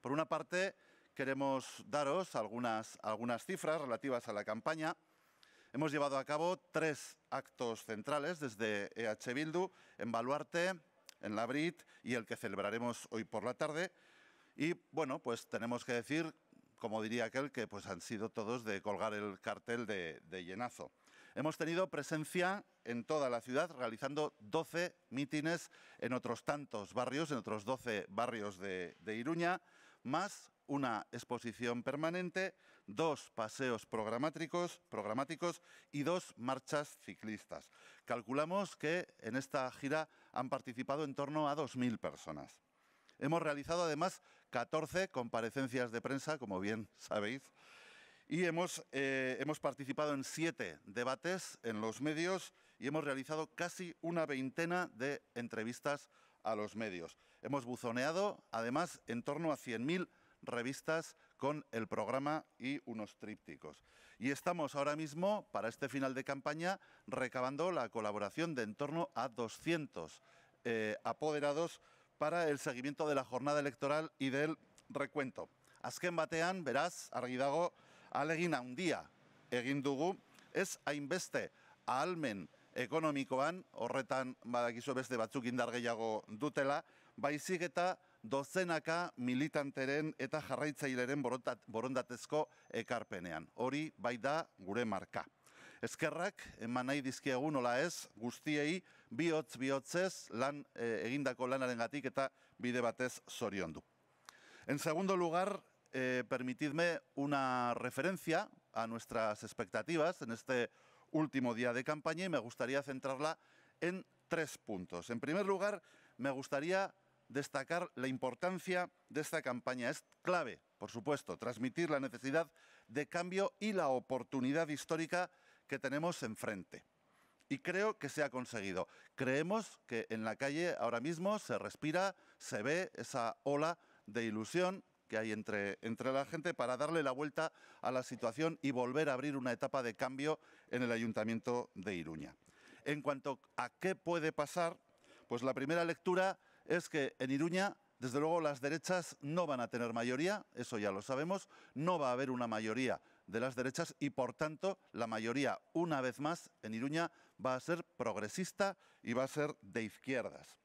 Por una parte, queremos daros algunas, algunas cifras relativas a la campaña. Hemos llevado a cabo tres actos centrales desde EH Bildu, en Baluarte, en La y el que celebraremos hoy por la tarde. Y bueno, pues tenemos que decir, como diría aquel, que pues han sido todos de colgar el cartel de, llenazo. Hemos tenido presencia en toda la ciudad realizando 12 mítines en otros tantos barrios, en otros 12 barrios de, de Iruña más una exposición permanente, dos paseos programáticos, y dos marchas ciclistas. Calculamos que en esta gira han participado en torno a 2.000 personas. Hemos realizado además 14 comparecencias de prensa, como bien sabéis, y hemos, eh, hemos, participado en siete debates en los medios y hemos realizado casi una veintena de entrevistas a los medios. Hemos buzoneado, además, en torno a 100.000 revistas con el programa y unos trípticos. Y estamos ahora mismo, para este final de campaña, recabando la colaboración de en torno a 200 eh, apoderados para el seguimiento de la jornada electoral y del recuento. Azken batean, beraz, argi dago, alegin handia egin dugu, ez a Almen ekonomikoan, horretan badakizu beste batzuk indar gehiago dutela, baizik eta dozenaka militanteren eta jarraitzaileren borondatezko ekarpenean. Hori bai da gure marka. Ezkerrak, eman nahi dizki nola ez, guztiei, bihotz bihotzez, lan e, egindako lanaren gatik eta bide batez zorion du. En segundo lugar, eh, permitidme una referencia a nuestras expectativas en este momento, último día de campaña y me gustaría centrarla en tres puntos. En primer lugar, me gustaría destacar la importancia de esta campaña. Es clave, por supuesto, transmitir la necesidad de cambio y la oportunidad histórica que tenemos enfrente. Y creo que se ha conseguido. Creemos que en la calle ahora mismo se respira, se ve esa ola de ilusión que hay entre, entre la gente para darle la vuelta a la situación y volver a abrir una etapa de cambio en el Ayuntamiento de Iruña. En cuanto a qué puede pasar, pues la primera lectura es que en Iruña desde luego las derechas no van a tener mayoría, eso ya lo sabemos, no va a haber una mayoría de las derechas y por tanto la mayoría, una vez más, en Iruña va a ser progresista y va a ser de izquierdas.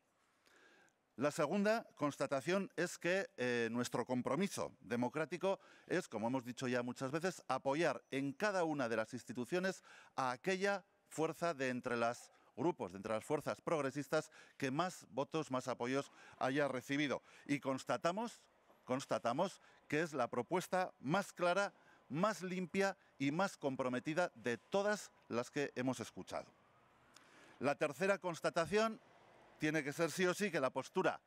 La segunda constatación es que eh, nuestro compromiso democrático es, como hemos dicho ya muchas veces, apoyar en cada una de las instituciones a aquella fuerza de entre las grupos, de entre las fuerzas progresistas que más votos, más apoyos haya recibido. Y constatamos, constatamos que es la propuesta más clara, más limpia y más comprometida de todas las que hemos escuchado. La tercera constatación tiene que ser sí o sí que la postura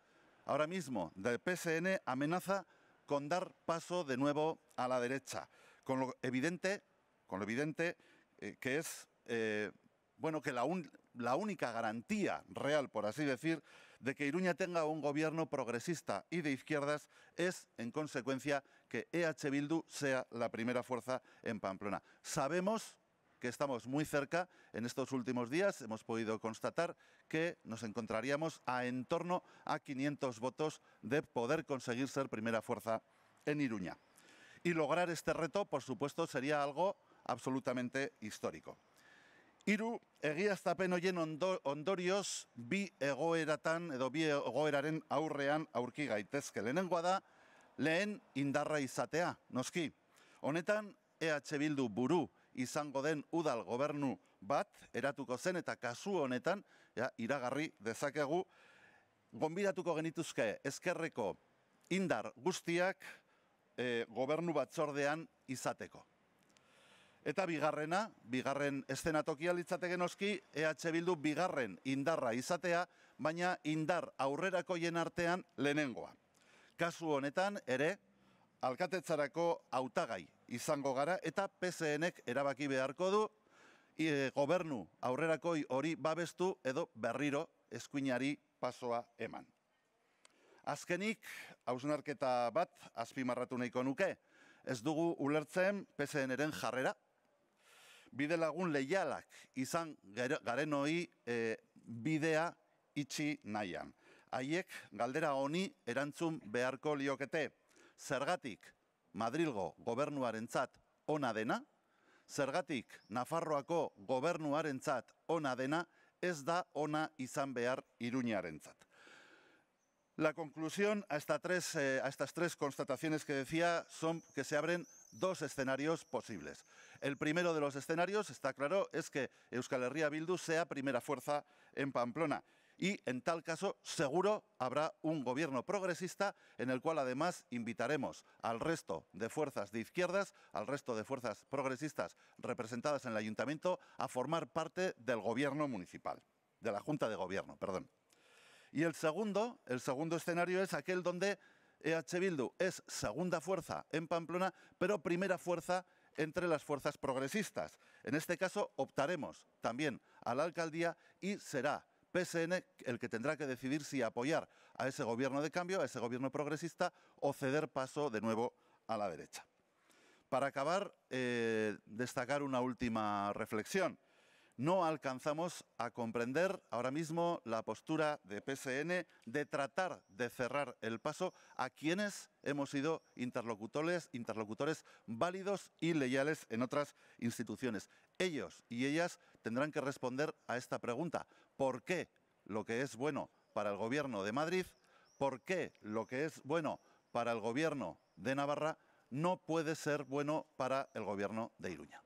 ahora mismo del PSN amenaza con dar paso de nuevo a la derecha, con lo evidente, con lo evidente eh, que es eh, bueno que la, la única garantía real, por así decir, de que Iruña tenga un gobierno progresista y de izquierdas es, en consecuencia, que EH Bildu sea la primera fuerza en Pamplona. Sabemos que estamos muy cerca. En estos últimos días hemos podido constatar que nos encontraríamos a en torno a 500 votos de poder conseguir ser primera fuerza en Iruña. Y lograr este reto, por supuesto, sería algo absolutamente histórico. Hiru, egiaztapen hoien ondo, ondorioz bi egoeratan edo bi egoeraren aurrean aurki gaitezke. Lehenengoa da lehen indarra izatea, noski. Honetan EH Bildu buru izango den udal gobernu bat eratuko zen eta kasu honetan iragarri dezakegu gonbidatuko genituzke ezkerreko indar guztiak e, gobernu batzordean izateko. Eta bigarrena, bigarren estenatokia litzateke noski, EH Bildu bigarren indarra izatea, baina indar aurrerakoien artean lehenengoa. Kasu honetan ere, alkatetzarako autagai izango gara eta PCNek erabaki beharko du e, gobernu aurrerakoi hori babestu edo berriro eskuinari pasoa eman. Azkenik, hausnarketa bat azpimarratu nahiko nuke, ez dugu ulertzen PZN-eren jarrera. Bide lagun leialak izan garenoi e, bidea itxi nahian. Haiek galdera honi erantzun beharko liokete. sergatic Madrilgo gobernuarentzat ona dena, zergatik Nafarroako gobernuarentzat ona dena, es da ona izan behar Iruñarentzat. La conclusión a, eh, a estas tres constataciones que decía son que se abren dos escenarios posibles. El primero de los escenarios, está claro, es que Euskal Herria Bildu sea primera fuerza en Pamplona y en tal caso seguro habrá un gobierno progresista en el cual además invitaremos al resto de fuerzas de izquierdas, al resto de fuerzas progresistas representadas en el ayuntamiento a formar parte del gobierno municipal, de la Junta de Gobierno, perdón. Y el segundo, el segundo escenario es aquel donde EH Bildu es segunda fuerza en Pamplona, pero primera fuerza entre las fuerzas progresistas. En este caso optaremos también a la alcaldía y será PSN el que tendrá que decidir si apoyar a ese gobierno de cambio, a ese gobierno progresista, o ceder paso de nuevo a la derecha. Para acabar, eh, destacar una última reflexión no alcanzamos a comprender ahora mismo la postura de PSN de tratar de cerrar el paso a quienes hemos sido interlocutores, interlocutores válidos y leales en otras instituciones. Ellos y ellas tendrán que responder a esta pregunta. ¿Por qué lo que es bueno para el Gobierno de Madrid, por qué lo que es bueno para el Gobierno de Navarra no puede ser bueno para el Gobierno de Iruña?